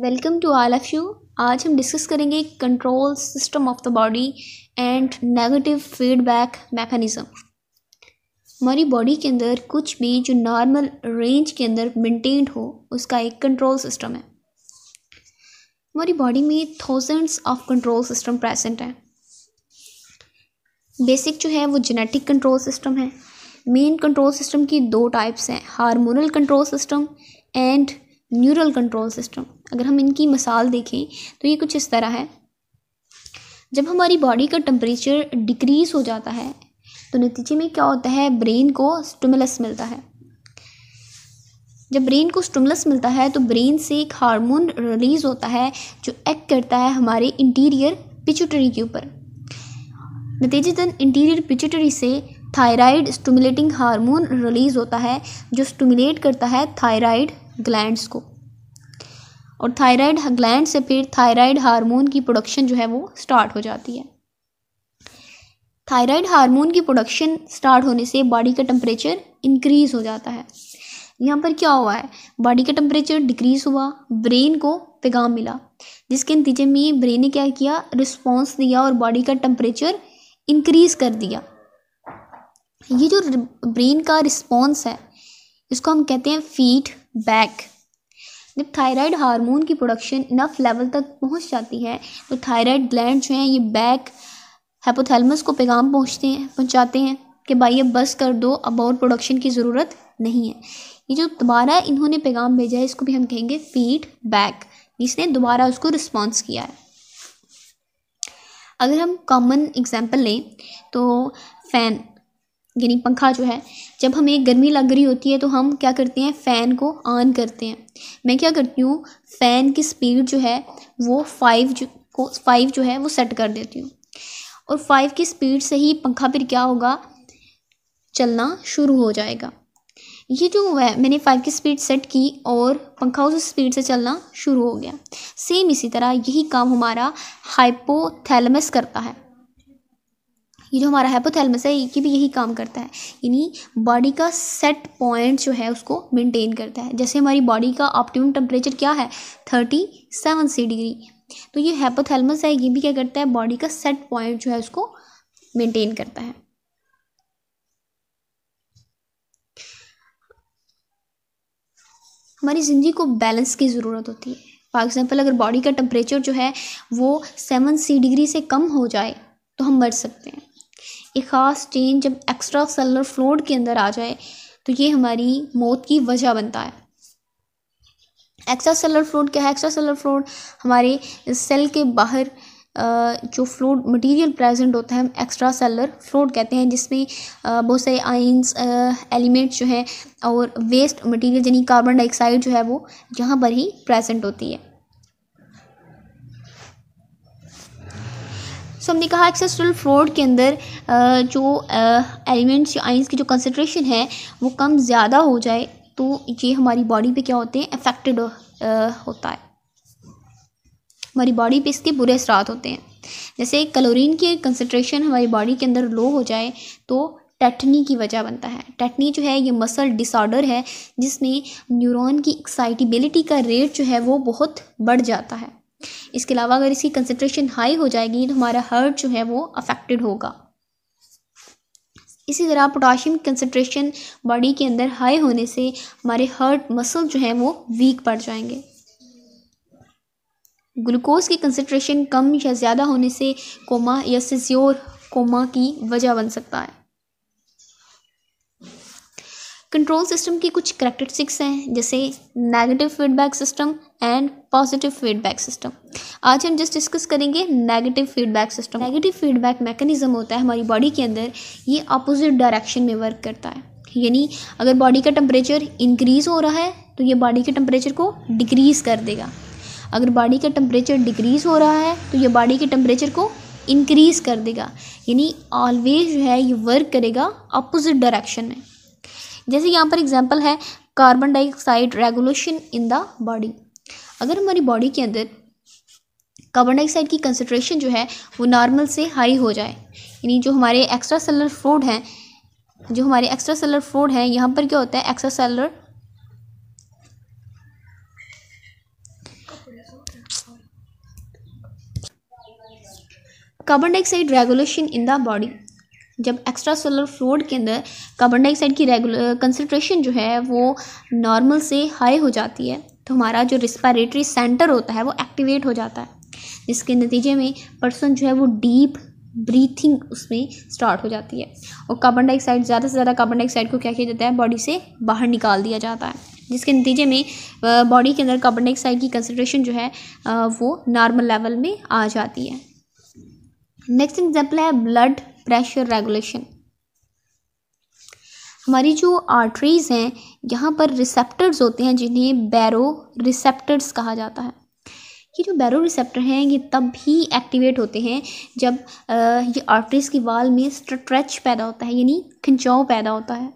welcome to all of you आज हम discuss करेंगे control system of the body and negative feedback mechanism हमारी body के अंदर कुछ भी जो नॉर्मल रेंज के अंदर मेंटेन्ड हो उसका एक कंट्रोल सिस्टम है हमारी बॉडी में thousands of control system present हैं बेसिक जो है वो जेनेटिक कंट्रोल सिस्टम है मेन कंट्रोल सिस्टम की दो टाइप्स हैं hormonal control system and neural control system अगर हम इनकी मसाल देखें तो ये कुछ इस तरह है जब हमारी बॉडी का टेम्परेचर डिक्रीज़ हो जाता है तो नतीजे में क्या होता है ब्रेन को स्टमुलस मिलता है जब ब्रेन को स्टमुलस मिलता है तो ब्रेन से एक हार्मोन रिलीज होता है जो एक्ट करता है हमारे इंटीरियर पिचुटरी के ऊपर नतीजतन इंटीरियर पिचुटरी से थायराइड स्टमुलेटिंग हार्मोन रिलीज़ होता है जो स्टमुलेट करता है थायराइड ग्लैंड्स को और थायराइड ग्लैंड से फिर थायराइड हार्मोन की प्रोडक्शन जो है वो स्टार्ट हो जाती है थायराइड हार्मोन की प्रोडक्शन स्टार्ट होने से बॉडी का टेम्परेचर इंक्रीज हो जाता है यहाँ पर क्या हुआ है बॉडी का टेम्परेचर डिक्रीज हुआ ब्रेन को पैगाम मिला जिसके नतीजे में ब्रेन ने क्या किया रिस्पॉन्स दिया और बॉडी का टेम्परेचर इंक्रीज कर दिया ये जो ब्रेन का रिस्पॉन्स है इसको हम कहते हैं फीट बैक जब थायराइड हार्मोन की प्रोडक्शन इनफ लेवल तक पहुंच जाती है तो थायराइड ग्लैंड जो हैं ये बैक हैपोथैलमस को पैगाम पहुंचते हैं पहुंचाते हैं कि भाई अब बस कर दो अब और प्रोडक्शन की ज़रूरत नहीं है ये जो दोबारा इन्होंने पैगाम भेजा है इसको भी हम कहेंगे फीड बैक इसने दोबारा उसको रिस्पॉन्स किया है अगर हम कॉमन एग्जाम्पल लें तो फैन यानी पंखा जो है जब हमें गर्मी लग रही होती है तो हम क्या करते हैं फ़ैन को ऑन करते हैं मैं क्या करती हूँ फ़ैन की स्पीड जो है वो फाइव को फाइव जो है वो सेट कर देती हूँ और फाइव की स्पीड से ही पंखा फिर क्या होगा चलना शुरू हो जाएगा ये जो है मैंने फाइव की स्पीड सेट की और पंखा उस स्पीड से चलना शुरू हो गया सेम इसी तरह यही काम हमारा हाइपोथैलमस करता है ये जो हमारा हैपोथैलमस है ये भी यही काम करता है यानी बॉडी का सेट पॉइंट जो है उसको मेंटेन करता है जैसे हमारी बॉडी का ऑप्टिमम टेम्परेचर क्या है थर्टी सेवन सी डिग्री तो ये हैपोथैलमस है ये भी क्या करता है बॉडी का सेट पॉइंट जो है उसको मेंटेन करता है हमारी ज़िंदगी को बैलेंस की ज़रूरत होती है फॉर एग्ज़ाम्पल अगर बॉडी का टेम्परेचर जो है वो सेवन सी डिग्री से कम हो जाए तो हम मर सकते हैं एक ख़ास चेंज जब एक्स्ट्रा सेलर फ्लोड के अंदर आ जाए तो ये हमारी मौत की वजह बनता है एक्स्ट्रा सेलर फ्लोड क्या है एक्स्ट्रा सेलर फ्लोड हमारे सेल के बाहर जो फ्लोड मटेरियल प्रेजेंट होता है हम एक्स्ट्रा सेलर फ्लोड कहते हैं जिसमें बहुत सारे आइंस एलिमेंट्स जो हैं और वेस्ट मटेरियल यानी कार्बन डाइऑक्साइड जो है वो यहाँ पर ही प्रेजेंट होती है सो हमने कहा एक्सेस्ट्रल फ्रॉड के अंदर जो एलिमेंट्स या आइंस की जो कंसनट्रेशन है वो कम ज़्यादा हो जाए तो ये हमारी बॉडी पे क्या होते हैं अफेक्टेड होता है हमारी बॉडी पे इसके बुरे असरात होते हैं जैसे क्लोरीन की कंसनट्रेशन हमारी बॉडी के अंदर लो हो जाए तो टटनी की वजह बनता है टेटनी जो है ये मसल डिसऑर्डर है जिसमें न्यूरॉन की एक्साइटिबिलिटी का रेट जो है वो बहुत बढ़ जाता है इसके अलावा अगर इसकी कंसनट्रेशन हाई हो जाएगी तो हमारा हर्ट जो है वो अफेक्टेड होगा इसी तरह पोटाशियम कंसनट्रेशन बॉडी के अंदर हाई होने से हमारे हर्ट मसल जो है वो वीक पड़ जाएंगे ग्लूकोज की कंसनट्रेशन कम या ज़्यादा होने से कोमा या सिज्योर कोमा की वजह बन सकता है कंट्रोल सिस्टम की कुछ करेक्टरिस्टिक्स हैं जैसे negative feedback system and positive feedback system आज हम जस्ट डिस्कस करेंगे negative feedback system negative feedback mechanism होता है हमारी बॉडी के अंदर ये अपोजिट डायरेक्शन में वर्क करता है यानी अगर बॉडी का टेम्परेचर इंक्रीज़ हो रहा है तो ये बॉडी के टेम्परेचर को डिक्रीज़ कर देगा अगर बॉडी का टेम्परेचर डिक्रीज़ हो रहा है तो ये बॉडी के टेम्परेचर को इंक्रीज़ कर देगा यानी ऑलवेज जो है ये वर्क करेगा अपोजिट डायरेक्शन में जैसे यहाँ पर एग्जाम्पल है carbon dioxide regulation in the body अगर हमारी बॉडी के अंदर कार्बन डाइऑक्साइड की कंसनट्रेशन जो है वो नॉर्मल से हाई हो जाए यानी जो हमारे एक्स्ट्रा सेलर फूड हैं जो हमारे एक्स्ट्रा सेलर फूड हैं यहाँ पर क्या होता है extracellular carbon dioxide regulation in the body जब एक्स्ट्रा सोलर फ्लूड के अंदर कार्बन डाइऑक्साइड की रेगुलर कंसनट्रेशन uh, जो है वो नॉर्मल से हाई हो जाती है तो हमारा जो रिस्पायरेटरी सेंटर होता है वो एक्टिवेट हो जाता है जिसके नतीजे में पर्सन जो है वो डीप ब्रीथिंग उसमें स्टार्ट हो जाती है और कार्बन डाइऑक्साइड ज़्यादा से ज़्यादा कार्बन डाइऑक्साइड को क्या किया जाता है बॉडी से बाहर निकाल दिया जाता है जिसके नतीजे में बॉडी uh, के अंदर कार्बन डाइऑक्साइड की कंसनट्रेशन जो है uh, वो नॉर्मल लेवल में आ जाती है नेक्स्ट एग्जाम्पल है ब्लड प्रेशर रेगुलेशन हमारी जो आर्टरीज़ हैं यहाँ पर रिसेप्टर्स होते हैं जिन्हें बैरो रिसेप्टर्स कहा जाता है ये जो बैरो रिसेप्टर हैं ये तब भी एक्टिवेट होते हैं जब ये आर्टरीज़ की वाल में स्ट्रेच पैदा होता है यानी खिंचाव पैदा होता है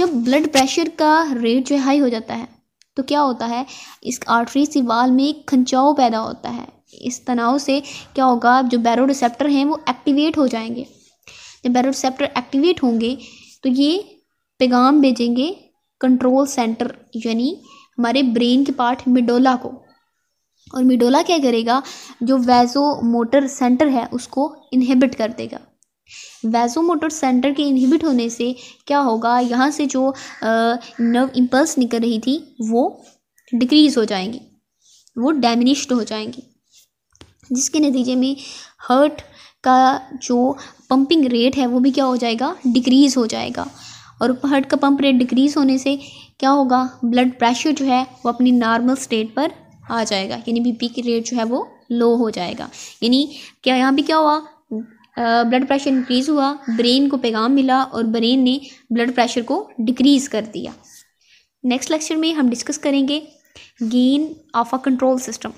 जब ब्लड प्रेशर का रेट जो है हाई हो जाता है तो क्या होता है इस आर्टरीज की वाल में खिंचाव पैदा होता है इस तनाव से क्या होगा जो बैरो रिसेप्टर हैं वो एक्टिवेट हो जाएंगे जब बैरो रिसेप्टर एक्टिवेट होंगे तो ये पैगाम भेजेंगे कंट्रोल सेंटर यानी हमारे ब्रेन के पार्ट मिडोला को और मिडोला क्या करेगा जो वैजो मोटर सेंटर है उसको इनहिबिट कर देगा वैजो मोटर सेंटर के इनहिबिट होने से क्या होगा यहाँ से जो नर्व इम्पल्स निकल रही थी वो डिक्रीज़ हो जाएंगी वो डैमिनिश्ड हो जाएंगी जिसके नतीजे में हर्ट का जो पंपिंग रेट है वो भी क्या हो जाएगा डिक्रीज़ हो जाएगा और हर्ट का पंप रेट डिक्रीज़ होने से क्या होगा ब्लड प्रेशर जो है वो अपनी नॉर्मल स्टेट पर आ जाएगा यानी बीपी की रेट जो है वो लो हो जाएगा यानी क्या यहाँ भी क्या हुआ ब्लड प्रेशर इंक्रीज़ हुआ ब्रेन को पैगाम मिला और ब्रेन ने ब्लड प्रेशर को डिक्रीज़ कर दिया नेक्स्ट लेक्चर में हम डिस्कस करेंगे gain of a control system